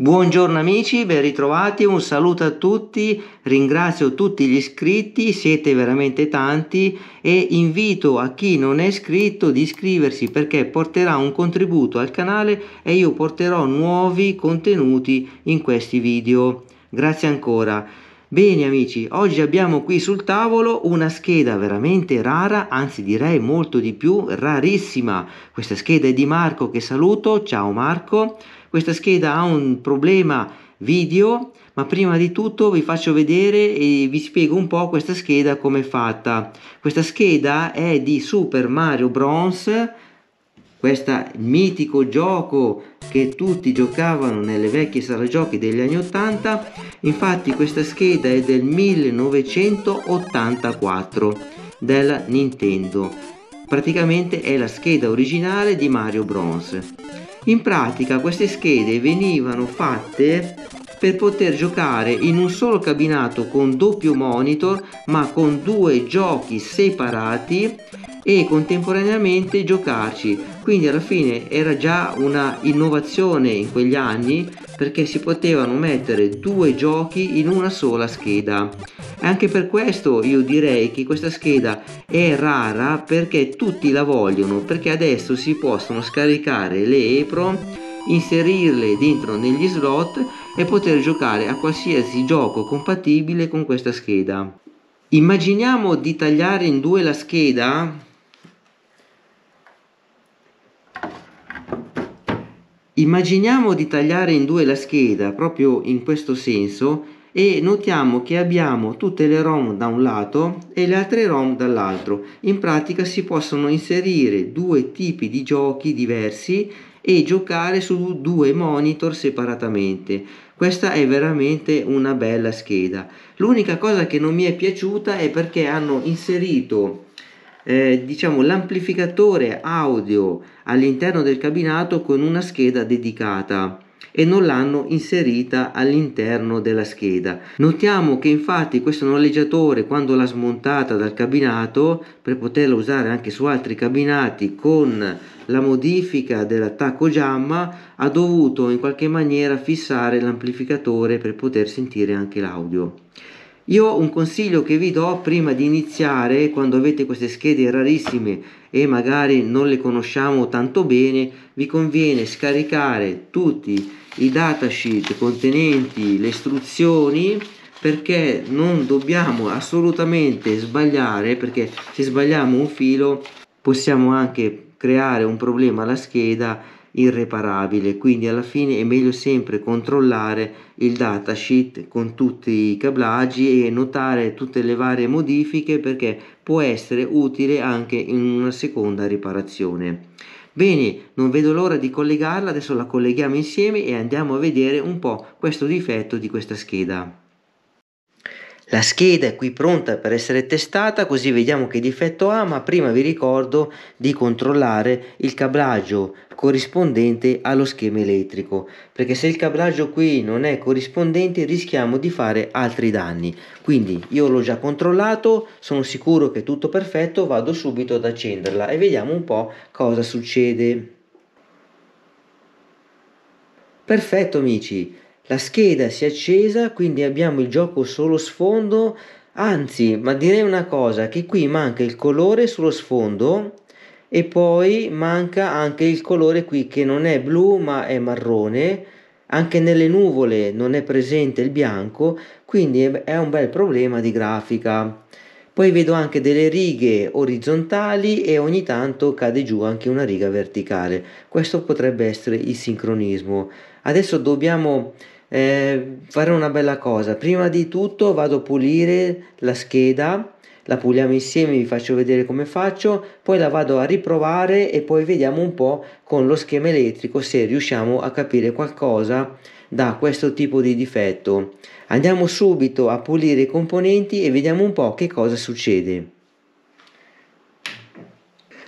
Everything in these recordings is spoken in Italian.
Buongiorno amici, ben ritrovati, un saluto a tutti, ringrazio tutti gli iscritti, siete veramente tanti e invito a chi non è iscritto di iscriversi perché porterà un contributo al canale e io porterò nuovi contenuti in questi video. Grazie ancora. Bene amici, oggi abbiamo qui sul tavolo una scheda veramente rara, anzi direi molto di più, rarissima. Questa scheda è di Marco che saluto, ciao Marco. Questa scheda ha un problema video, ma prima di tutto vi faccio vedere e vi spiego un po' questa scheda come è fatta. Questa scheda è di Super Mario Bros questo mitico gioco che tutti giocavano nelle vecchie sale giochi degli anni 80 infatti questa scheda è del 1984 della Nintendo praticamente è la scheda originale di Mario Bros in pratica queste schede venivano fatte per poter giocare in un solo cabinato con doppio monitor ma con due giochi separati e contemporaneamente giocarci quindi alla fine era già una innovazione in quegli anni perché si potevano mettere due giochi in una sola scheda e anche per questo io direi che questa scheda è rara perché tutti la vogliono perché adesso si possono scaricare le EPRO inserirle dentro negli slot e poter giocare a qualsiasi gioco compatibile con questa scheda. Immaginiamo di tagliare in due la scheda Immaginiamo di tagliare in due la scheda proprio in questo senso e notiamo che abbiamo tutte le ROM da un lato e le altre ROM dall'altro. In pratica si possono inserire due tipi di giochi diversi e giocare su due monitor separatamente. Questa è veramente una bella scheda. L'unica cosa che non mi è piaciuta è perché hanno inserito eh, diciamo, l'amplificatore audio all'interno del cabinato con una scheda dedicata e non l'hanno inserita all'interno della scheda. Notiamo che infatti questo noleggiatore quando l'ha smontata dal cabinato per poterla usare anche su altri cabinati con la modifica dell'attacco jamma ha dovuto in qualche maniera fissare l'amplificatore per poter sentire anche l'audio. Io un consiglio che vi do prima di iniziare, quando avete queste schede rarissime e magari non le conosciamo tanto bene, vi conviene scaricare tutti i datasheet contenenti le istruzioni perché non dobbiamo assolutamente sbagliare perché se sbagliamo un filo possiamo anche creare un problema alla scheda irreparabile, quindi alla fine è meglio sempre controllare il datasheet con tutti i cablaggi e notare tutte le varie modifiche perché può essere utile anche in una seconda riparazione. Bene, non vedo l'ora di collegarla, adesso la colleghiamo insieme e andiamo a vedere un po' questo difetto di questa scheda. La scheda è qui pronta per essere testata così vediamo che difetto ha ma prima vi ricordo di controllare il cablaggio corrispondente allo schema elettrico perché se il cablaggio qui non è corrispondente rischiamo di fare altri danni quindi io l'ho già controllato sono sicuro che è tutto perfetto vado subito ad accenderla e vediamo un po' cosa succede perfetto amici la scheda si è accesa, quindi abbiamo il gioco solo sfondo. Anzi, ma direi una cosa, che qui manca il colore sullo sfondo e poi manca anche il colore qui che non è blu ma è marrone. Anche nelle nuvole non è presente il bianco, quindi è un bel problema di grafica. Poi vedo anche delle righe orizzontali e ogni tanto cade giù anche una riga verticale. Questo potrebbe essere il sincronismo. Adesso dobbiamo eh, fare una bella cosa. Prima di tutto vado a pulire la scheda, la puliamo insieme, vi faccio vedere come faccio, poi la vado a riprovare e poi vediamo un po' con lo schema elettrico se riusciamo a capire qualcosa da questo tipo di difetto. Andiamo subito a pulire i componenti e vediamo un po' che cosa succede.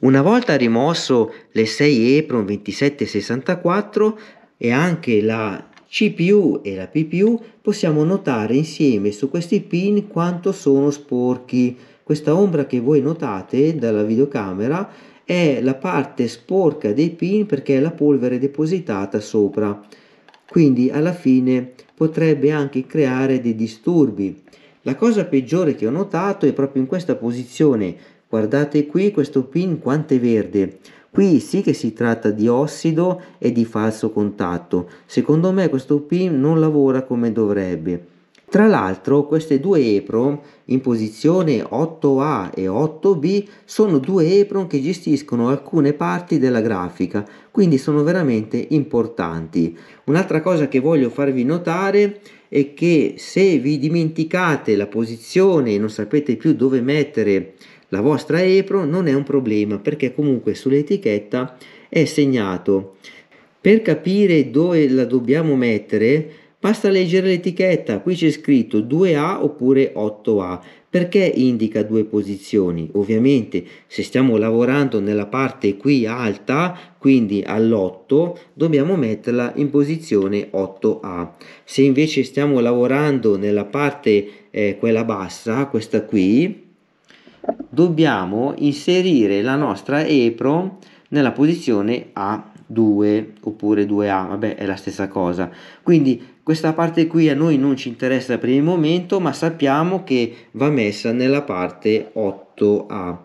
Una volta rimosso le 6 EPROM 2764 e anche la CPU e la PPU possiamo notare insieme su questi pin quanto sono sporchi. Questa ombra che voi notate dalla videocamera è la parte sporca dei pin perché è la polvere depositata sopra. Quindi alla fine potrebbe anche creare dei disturbi. La cosa peggiore che ho notato è proprio in questa posizione. Guardate qui questo pin quanto è verde. Qui sì che si tratta di ossido e di falso contatto. Secondo me questo pin non lavora come dovrebbe. Tra l'altro queste due apron in posizione 8A e 8B sono due apron che gestiscono alcune parti della grafica, quindi sono veramente importanti. Un'altra cosa che voglio farvi notare è che se vi dimenticate la posizione e non sapete più dove mettere la vostra EPRO non è un problema perché comunque sull'etichetta è segnato. Per capire dove la dobbiamo mettere basta leggere l'etichetta, qui c'è scritto 2A oppure 8A perché indica due posizioni? Ovviamente se stiamo lavorando nella parte qui alta, quindi all'8, dobbiamo metterla in posizione 8A. Se invece stiamo lavorando nella parte eh, quella bassa, questa qui, dobbiamo inserire la nostra EPRO nella posizione A2 oppure 2A, vabbè è la stessa cosa. Quindi questa parte qui a noi non ci interessa per il momento, ma sappiamo che va messa nella parte 8A.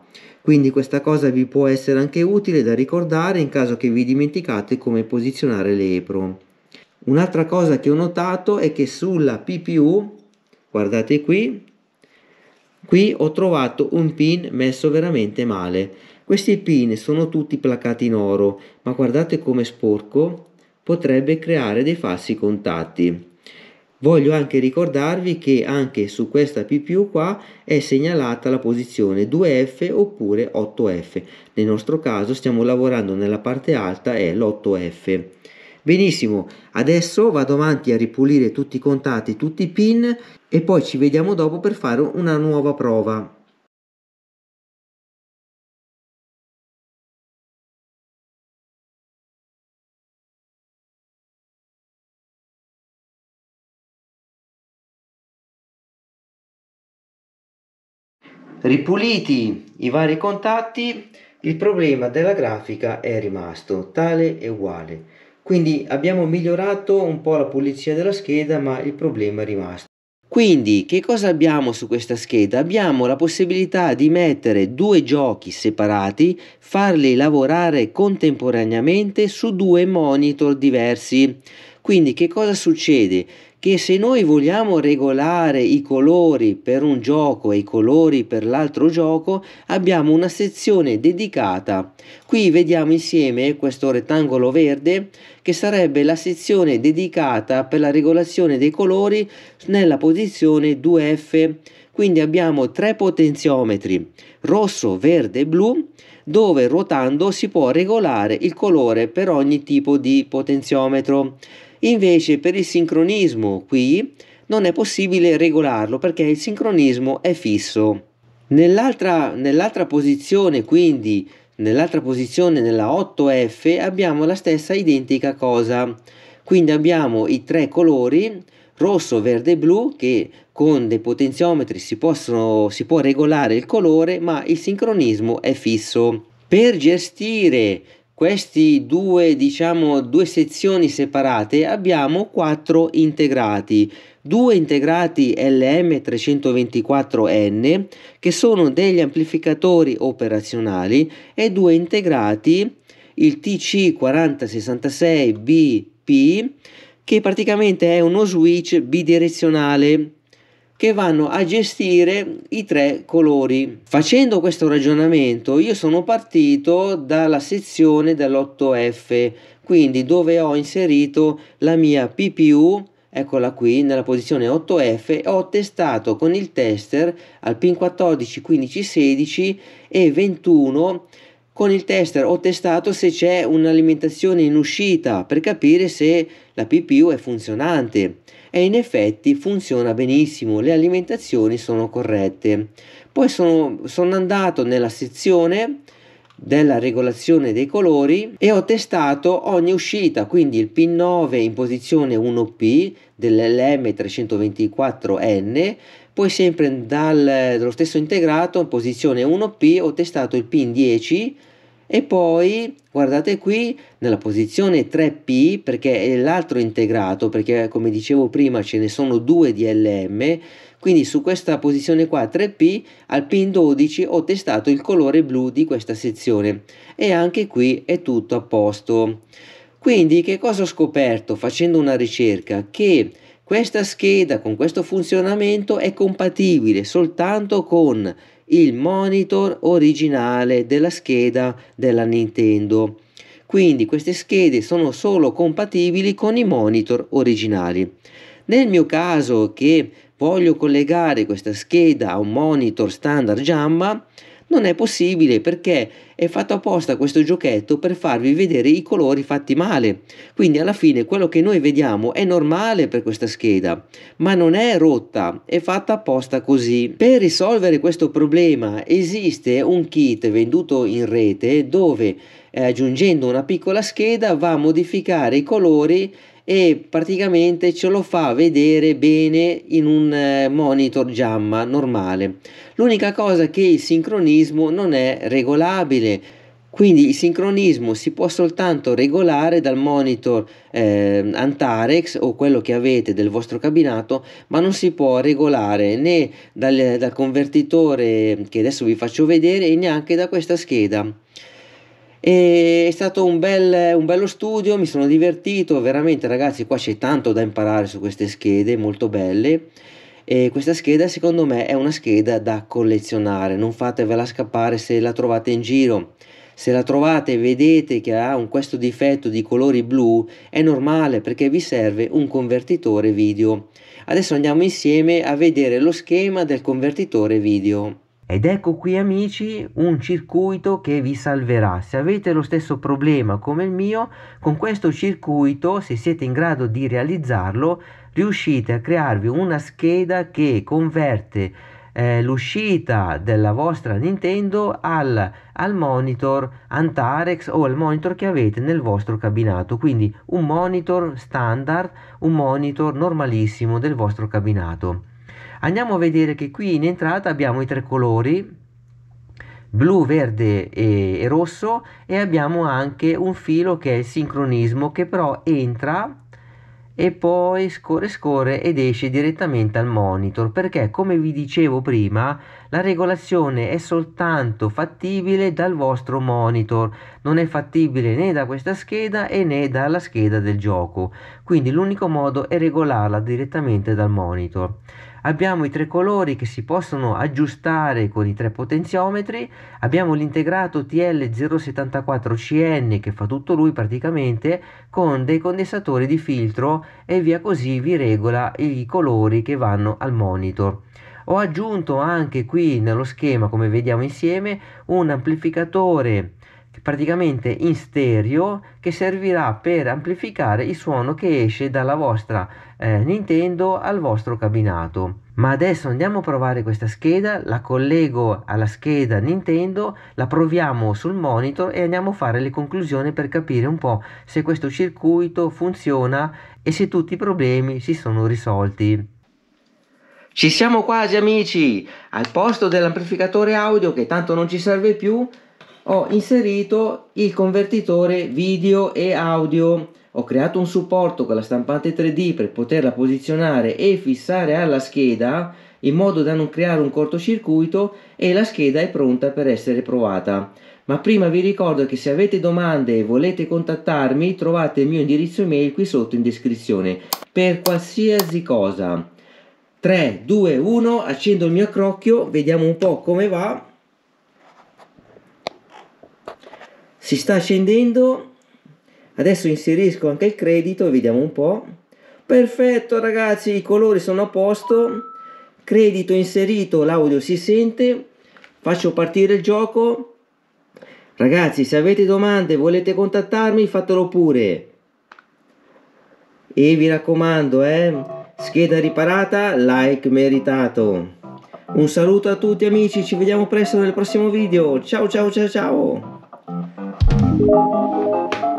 Quindi questa cosa vi può essere anche utile da ricordare in caso che vi dimenticate come posizionare l'EPRO. Un'altra cosa che ho notato è che sulla PPU, guardate qui, Qui ho trovato un pin messo veramente male. Questi pin sono tutti placati in oro, ma guardate come sporco potrebbe creare dei falsi contatti. Voglio anche ricordarvi che anche su questa PPU qua è segnalata la posizione 2F oppure 8F. Nel nostro caso stiamo lavorando nella parte alta è l'8F. Benissimo, adesso vado avanti a ripulire tutti i contatti, tutti i pin e poi ci vediamo dopo per fare una nuova prova. Ripuliti i vari contatti, il problema della grafica è rimasto tale e uguale. Quindi abbiamo migliorato un po' la pulizia della scheda, ma il problema è rimasto. Quindi, che cosa abbiamo su questa scheda? Abbiamo la possibilità di mettere due giochi separati, farli lavorare contemporaneamente su due monitor diversi. Quindi, che cosa succede? che se noi vogliamo regolare i colori per un gioco e i colori per l'altro gioco abbiamo una sezione dedicata qui vediamo insieme questo rettangolo verde che sarebbe la sezione dedicata per la regolazione dei colori nella posizione 2F quindi abbiamo tre potenziometri rosso, verde e blu dove ruotando si può regolare il colore per ogni tipo di potenziometro Invece per il sincronismo qui non è possibile regolarlo perché il sincronismo è fisso. Nell'altra, nell'altra posizione, quindi nell'altra posizione, nella 8F, abbiamo la stessa identica cosa. Quindi abbiamo i tre colori, rosso, verde e blu, che con dei potenziometri si, possono, si può regolare il colore, ma il sincronismo è fisso. Per gestire questi due, diciamo, due sezioni separate abbiamo quattro integrati, due integrati LM324N che sono degli amplificatori operazionali e due integrati il TC4066BP che praticamente è uno switch bidirezionale che vanno a gestire i tre colori. Facendo questo ragionamento io sono partito dalla sezione dell'8F, quindi dove ho inserito la mia PPU, eccola qui, nella posizione 8F, ho testato con il tester al pin 14, 15, 16 e 21 con il tester ho testato se c'è un'alimentazione in uscita per capire se la PPU è funzionante e in effetti funziona benissimo, le alimentazioni sono corrette. Poi sono, sono andato nella sezione della regolazione dei colori e ho testato ogni uscita quindi il P9 in posizione 1P dell'LM324N poi sempre dal, dallo stesso integrato in posizione 1P ho testato il PIN 10 e poi, guardate qui, nella posizione 3P, perché è l'altro integrato, perché come dicevo prima ce ne sono due di LM, quindi su questa posizione qua 3P al pin 12 ho testato il colore blu di questa sezione e anche qui è tutto a posto. Quindi che cosa ho scoperto facendo una ricerca? Che questa scheda con questo funzionamento è compatibile soltanto con il monitor originale della scheda della Nintendo. Quindi queste schede sono solo compatibili con i monitor originali. Nel mio caso che voglio collegare questa scheda a un monitor standard Jamma, non è possibile perché è fatto apposta questo giochetto per farvi vedere i colori fatti male. Quindi alla fine quello che noi vediamo è normale per questa scheda, ma non è rotta, è fatta apposta così. Per risolvere questo problema esiste un kit venduto in rete dove eh, aggiungendo una piccola scheda va a modificare i colori e praticamente ce lo fa vedere bene in un eh, monitor Jamma normale. L'unica cosa è che il sincronismo non è regolabile, quindi il sincronismo si può soltanto regolare dal monitor eh, Antarex o quello che avete del vostro cabinato, ma non si può regolare né dal, dal convertitore che adesso vi faccio vedere e neanche da questa scheda. E è stato un, bel, un bello studio, mi sono divertito, veramente ragazzi qua c'è tanto da imparare su queste schede, molto belle. E questa scheda secondo me è una scheda da collezionare, non fatevela scappare se la trovate in giro. Se la trovate e vedete che ha un, questo difetto di colori blu, è normale perché vi serve un convertitore video. Adesso andiamo insieme a vedere lo schema del convertitore video. Ed ecco qui amici un circuito che vi salverà. Se avete lo stesso problema come il mio, con questo circuito, se siete in grado di realizzarlo, riuscite a crearvi una scheda che converte eh, l'uscita della vostra Nintendo al, al monitor Antarex o al monitor che avete nel vostro cabinato. Quindi un monitor standard, un monitor normalissimo del vostro cabinato andiamo a vedere che qui in entrata abbiamo i tre colori blu, verde e, e rosso e abbiamo anche un filo che è il sincronismo che però entra e poi scorre scorre ed esce direttamente al monitor perché come vi dicevo prima la regolazione è soltanto fattibile dal vostro monitor non è fattibile né da questa scheda e né dalla scheda del gioco quindi l'unico modo è regolarla direttamente dal monitor abbiamo i tre colori che si possono aggiustare con i tre potenziometri, abbiamo l'integrato TL074CN che fa tutto lui praticamente con dei condensatori di filtro e via così vi regola i colori che vanno al monitor. Ho aggiunto anche qui nello schema come vediamo insieme un amplificatore praticamente in stereo che servirà per amplificare il suono che esce dalla vostra eh, Nintendo al vostro cabinato. Ma adesso andiamo a provare questa scheda, la collego alla scheda Nintendo, la proviamo sul monitor e andiamo a fare le conclusioni per capire un po' se questo circuito funziona e se tutti i problemi si sono risolti. Ci siamo quasi amici! Al posto dell'amplificatore audio che tanto non ci serve più, ho inserito il convertitore video e audio ho creato un supporto con la stampante 3D per poterla posizionare e fissare alla scheda in modo da non creare un cortocircuito e la scheda è pronta per essere provata. Ma prima vi ricordo che se avete domande e volete contattarmi trovate il mio indirizzo email qui sotto in descrizione per qualsiasi cosa. 3, 2, 1, accendo il mio crocchio, vediamo un po' come va. si sta scendendo adesso inserisco anche il credito vediamo un po' perfetto ragazzi i colori sono a posto credito inserito l'audio si sente faccio partire il gioco ragazzi se avete domande volete contattarmi fatelo pure e vi raccomando eh scheda riparata like meritato un saluto a tutti amici ci vediamo presto nel prossimo video ciao ciao ciao ciao Thank you.